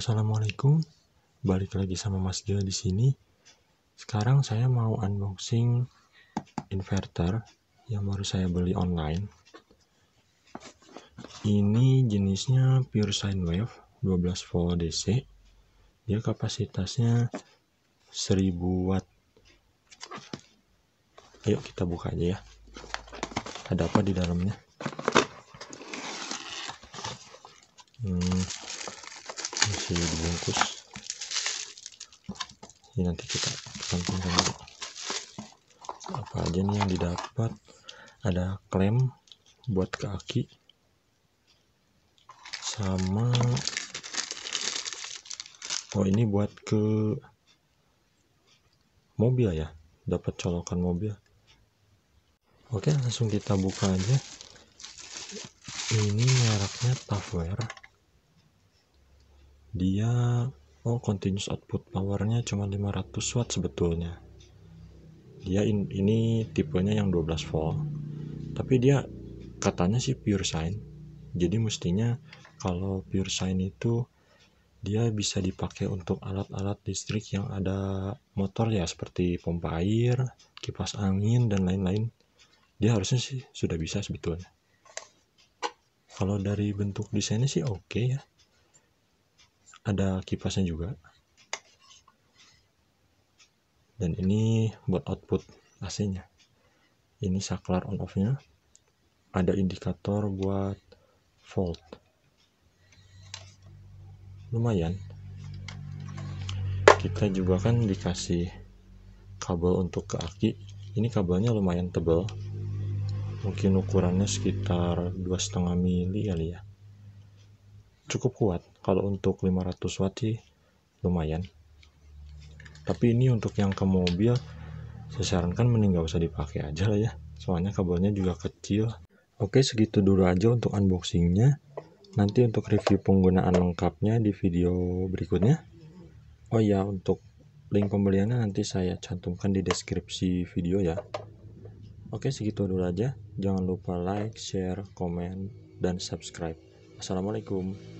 assalamualaikum. Balik lagi sama Mas Gil di sini. Sekarang saya mau unboxing inverter yang baru saya beli online. Ini jenisnya pure sine wave 12 volt DC. Dia kapasitasnya 1000 watt. Ayo kita buka aja ya. Ada apa di dalamnya? Hmm, ini dibungkus ini nanti kita cantumkan dulu apa aja nih yang didapat ada klem buat kaki sama oh ini buat ke mobil ya dapat colokan mobil oke langsung kita buka aja ini mereknya Tafware dia oh continuous output powernya cuma 500 watt sebetulnya dia in, ini tipenya yang 12 volt tapi dia katanya sih pure sign jadi mestinya kalau pure sign itu dia bisa dipakai untuk alat-alat listrik yang ada motor ya seperti pompa air kipas angin dan lain-lain dia harusnya sih sudah bisa sebetulnya kalau dari bentuk desainnya sih oke okay ya ada kipasnya juga dan ini buat output AC nya ini saklar on off nya ada indikator buat volt lumayan kita juga kan dikasih kabel untuk ke aki ini kabelnya lumayan tebal mungkin ukurannya sekitar 2,5 mili kali ya cukup kuat kalau untuk 500 watt sih lumayan tapi ini untuk yang ke mobil saya sarankan mending gak usah dipakai aja lah ya soalnya kabelnya juga kecil oke segitu dulu aja untuk unboxingnya nanti untuk review penggunaan lengkapnya di video berikutnya oh ya untuk link pembeliannya nanti saya cantumkan di deskripsi video ya oke segitu dulu aja jangan lupa like, share, komen, dan subscribe assalamualaikum